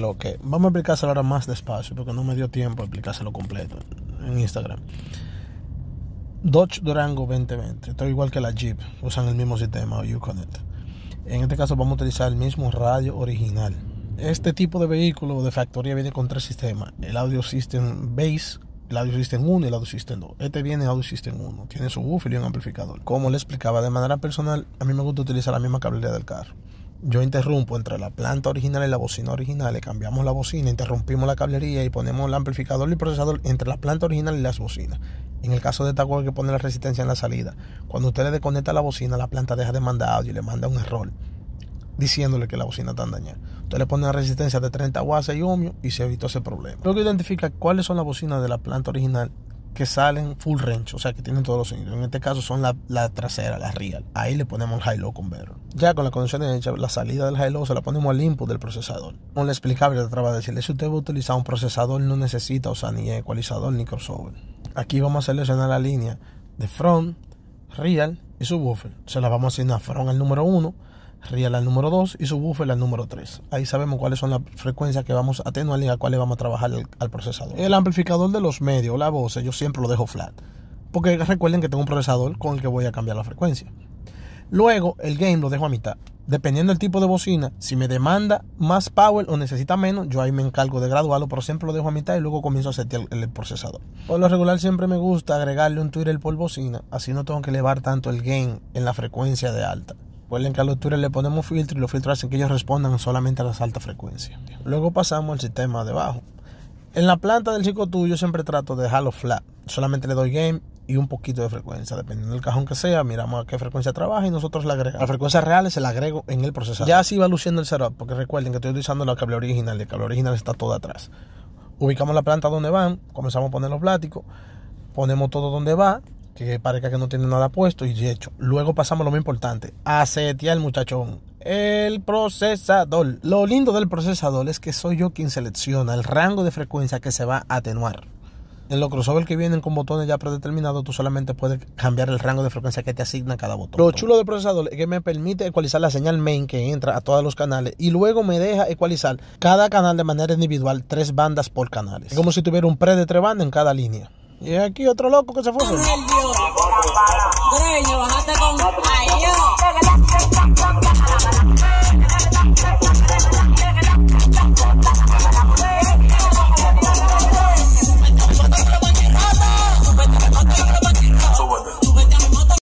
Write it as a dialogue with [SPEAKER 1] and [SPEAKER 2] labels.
[SPEAKER 1] lo que. Vamos a explicárselo ahora más despacio porque no me dio tiempo a explicárselo completo en Instagram. Dodge Durango 2020. Esto igual que la Jeep. Usan el mismo sistema o Uconnect. En este caso vamos a utilizar el mismo radio original. Este tipo de vehículo de factoría viene con tres sistemas. El Audio System Base, el Audio System 1 y el Audio System 2. Este viene Audio System 1. Tiene su woofer y un amplificador. Como le explicaba de manera personal, a mí me gusta utilizar la misma cablería del carro yo interrumpo entre la planta original y la bocina original, le cambiamos la bocina, interrumpimos la cablería y ponemos el amplificador y el procesador entre la planta original y las bocinas. En el caso de esta que pone la resistencia en la salida. Cuando usted le desconecta la bocina, la planta deja de mandar audio y le manda un error diciéndole que la bocina está dañada. Usted le pone una resistencia de 30 watts y ohmios y se evitó ese problema. Luego identifica cuáles son las bocinas de la planta original que salen full range, o sea, que tienen todos los sonidos. En este caso son la, la trasera, la real. Ahí le ponemos el high-low converter. Ya con las condiciones hecha, la salida del high-low se la ponemos al input del procesador. No explicable explicable de trataba decirle, si usted va a utilizar un procesador, no necesita, o sea, ni ecualizador ni crossover. Aquí vamos a seleccionar la línea de front, real y subwoofer. Se la vamos a asignar front al número 1, Riel al número 2 y subwoofer al número 3. Ahí sabemos cuáles son las frecuencias que vamos a atenuar y a cuáles vamos a trabajar al procesador. El amplificador de los medios, la voz, yo siempre lo dejo flat. Porque recuerden que tengo un procesador con el que voy a cambiar la frecuencia. Luego el gain lo dejo a mitad. Dependiendo del tipo de bocina, si me demanda más power o necesita menos, yo ahí me encargo de graduarlo, pero siempre lo dejo a mitad y luego comienzo a setear el, procesador. Por lo regular siempre me gusta agregarle un Twitter por bocina, así no tengo que elevar tanto el gain en la frecuencia de alta. Recuerden pues que a los le ponemos filtro y los filtros hacen que ellos respondan solamente a las altas frecuencias. Luego pasamos al sistema de bajo. En la planta del chico tuyo siempre trato de dejarlo flat. Solamente le doy game y un poquito de frecuencia. Dependiendo del cajón que sea, miramos a qué frecuencia trabaja y nosotros la agregamos. La frecuencia real se la agrego en el procesador. Ya así va luciendo el setup, porque recuerden que estoy utilizando la cable original. El cable original está todo atrás. Ubicamos la planta donde van, comenzamos a poner los pláticos, ponemos todo donde va, que parezca que no tiene nada puesto y de hecho, luego pasamos a lo más importante, a setear el muchachón, el procesador. Lo lindo del procesador es que soy yo quien selecciona el rango de frecuencia que se va a atenuar. En los crossover que vienen con botones ya predeterminados, tú solamente puedes cambiar el rango de frecuencia que te asigna cada botón. Lo chulo del procesador es que me permite ecualizar la señal main que entra a todos los canales y luego me deja ecualizar cada canal de manera individual, tres bandas por canales. Es como si tuviera un pre de tres bandas en cada línea. Y aquí otro loco que se fue.